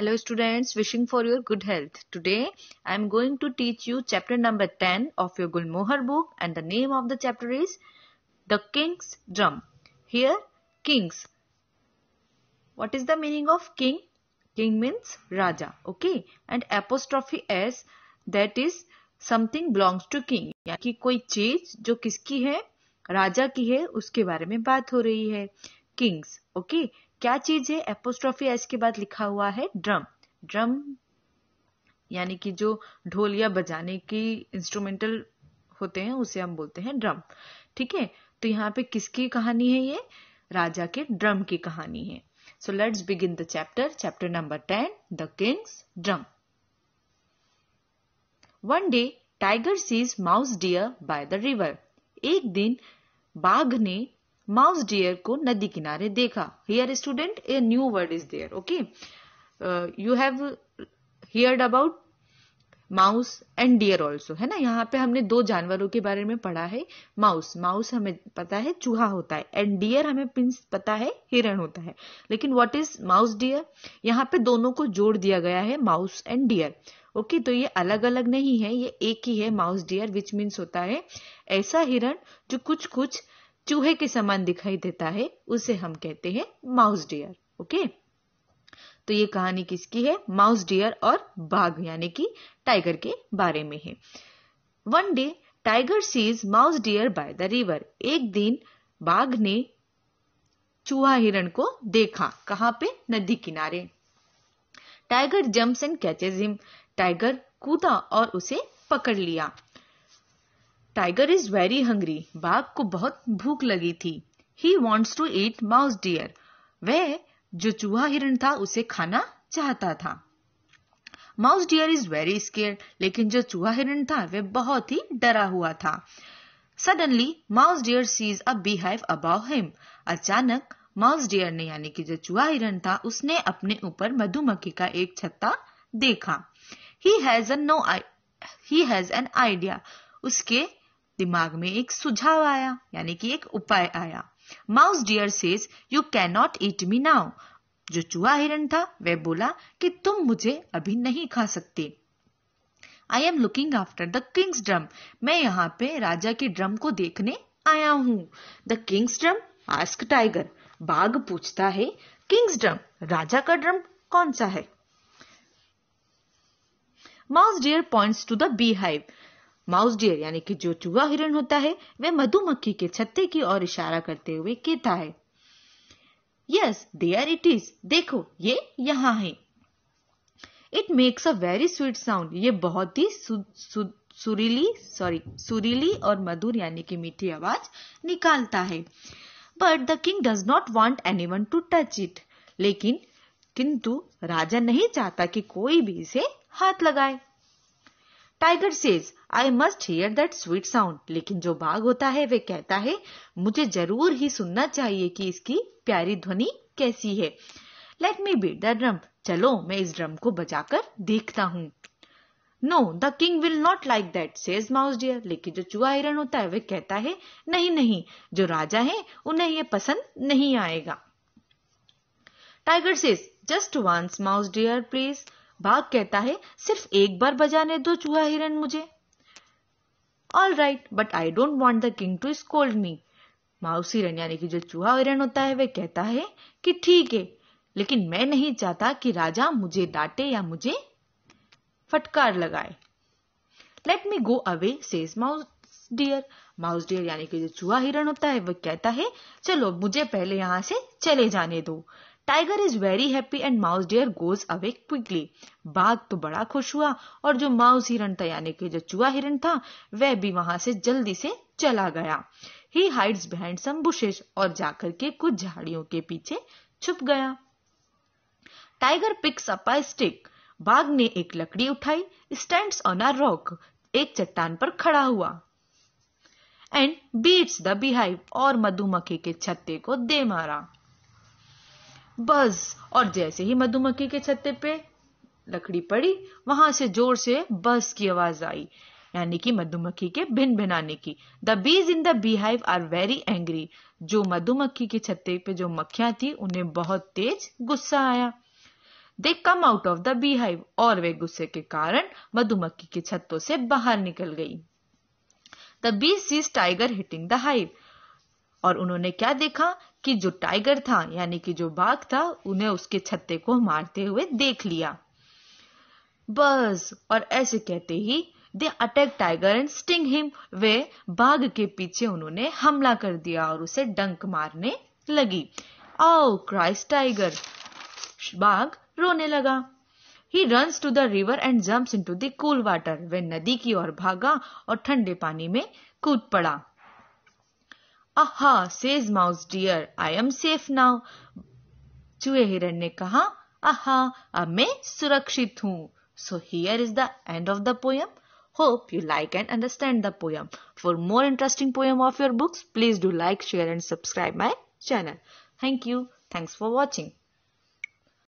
Hello students, wishing for your good health. Today I am going to teach you chapter number 10 of your Gulmohar book and the name of the chapter is The King's Drum. Here kings. What is the meaning of king? King means Raja. Okay. And apostrophe s that is something belongs to king. यानी कोई चीज जो किसकी है राजा की है उसके बारे में बात हो रही है किंग्स ओके okay? क्या चीज है एपोस्ट्रॉफी एस के बाद लिखा हुआ है ड्रम ड्रम यानी कि जो ढोल या बजाने की इंस्ट्रूमेंटल होते हैं उसे हम बोलते हैं ड्रम ठीक है तो यहाँ पे किसकी कहानी है ये राजा के ड्रम की कहानी है so let's begin the chapter chapter number ten the king's drum one day tiger sees mouse deer by the river एक दिन बाघ ने माउस डियर को नदी किनारे देखा here student a new word is there okay you have heard about mouse and deer also है ना यहाँ पे हमने दो जानवरों के बारे में पढ़ा है माउस माउस हमें पता है चूहा होता है एंड डियर हमें पता है हिरण होता है लेकिन व्हाट इज माउस डियर यहाँ पे दोनों को जोड़ दिया गया है माउस एंड डियर ओके तो ये अलग अलग नहीं है ये एक ही है माउस डियर विच मीन्स होता है ऐसा हिरण जो कुछ कुछ चूहे के समान दिखाई देता है उसे हम कहते हैं माउस डियर ओके तो ये कहानी किसकी है माउस डियर और बाघ यानी कि टाइगर के बारे में है one day tiger sees mouse deer by the river एक दिन बाघ ने चूहा हिरण को देखा कहां पे नदी किनारे tiger jumps and catches him tiger कूदा और उसे पकड़ लिया टाइगर इज वेरी हंग्री बाघ को बहुत भूख लगी थी he wants to eat mouse deer वह जो चूहा हिरण था उसे खाना चाहता था mouse deer is very scare लेकिन जो चूहा हिरण था वह बहुत ही डरा हुआ था suddenly mouse deer sees a bee hive about him अचानक माउस डियर ने यानी कि जो चूहा हिरण था उसने अपने ऊपर मधुमक्खी का एक छत्ता देखा he has no I he has an idea उसके दिमाग में एक सुझाव आया यानी कि एक उपाय आया mouse deer says you can not eat me now जो चूहा हिरण था वह बोला कि तुम मुझे अभी नहीं खा सकते I am looking after the king's drum मैं यहाँ पे राजा के ड्रम को देखने आया हूँ the king's drum ask tiger बाघ पूछता है किंग्स ड्रम राजा का ड्रम कौन सा है mouse deer points to the bee hive mouse deer यानी कि जो चूहा हिरण होता है वह मधुमक्खी के छत्ते की ओर इशारा करते हुए कहता है यस देयर इट इज देखो ये यहाँ है it makes a very sweet sound ये बहुत ही सुरीली सॉरी सुरीली और मधुर यानी कि मीठी आवाज निकालता है but the king does not want anyone to touch it लेकिन किंतु राजा नहीं चाहता कि कोई भी इसे हाथ लगाए tiger says I must hear that sweet sound लेकिन जो बाघ होता है वे कहता है मुझे जरूर ही सुनना चाहिए कि इसकी प्यारी ध्वनि कैसी है let me beat the drum चलो मैं इस ड्रम को बजाकर देखता हूँ no the king will not like that says mouse deer लेकिन जो चूहा हिरन होता है वे कहता है नहीं नहीं जो राजा है उन्हें यह पसंद नहीं आएगा tiger says just once mouse deer please बाघ कहता है सिर्फ एक बार बजाने दो चूहा हिरन मुझे all right but I don't want the king to scold me mouse हिरन यानी कि जो चूहा हिरन होता है वह कहता है कि ठीक है लेकिन मैं नहीं चाहता कि राजा मुझे डांटे या मुझे फटकार लगाए let me go away says mouse deer mouse deer यानी कि जो चूहा हिरण होता है वह कहता है चलो मुझे पहले यहां से चले जाने दो tiger is very happy and mouse deer goes away quickly बाघ तो बड़ा खुश हुआ और जो माउस हिरण था यानी कि जो चुहा हिरण था वह भी वहां से जल्दी से चला गया he hides behind some bushes और जाकर के कुछ झाड़ियों के पीछे छुप गया tiger picks up a stick बाघ ने एक लकड़ी उठाई स्टैंड ऑन अ रॉक एक चट्टान पर खड़ा हुआ एंड बीट्स द बिहाइव और मधुमक्खी के छत्ते को दे मारा बस और जैसे ही मधुमक्खी के छत्ते पे लकड़ी पड़ी वहां से जोर से बस की आवाज आई यानी कि मधुमक्खी के भिन भिनाने की the bees in the beehive are very angry जो मधुमक्खी के छत्ते पे जो मक्खियां थी उन्हें बहुत तेज गुस्सा आया they come out of the beehive और वे गुस्से के कारण मधुमक्खी के छत्तों से बाहर निकल गई the bees sees tiger hitting the hive और उन्होंने क्या देखा कि जो टाइगर था यानी कि जो बाघ था उन्हें उसके छत्ते को मारते हुए देख लिया बस और ऐसे कहते ही they attack tiger and sting him वे बाघ के पीछे उन्होंने हमला कर दिया और उसे डंक मारने लगी आओ क्राइस्ट टाइगर बाघ रोने लगा he runs to the river and jumps into the cool water वे नदी की ओर भागा और ठंडे पानी में कूद पड़ा Aha, says mouse dear, I am safe now. चूहे हिरण ने कहा आहा अब मैं सुरक्षित हूँ so here is the end Hope you like and understand the poem. For more interesting poem of your books, please do like, share and subscribe my channel. Thank you. Thanks for watching.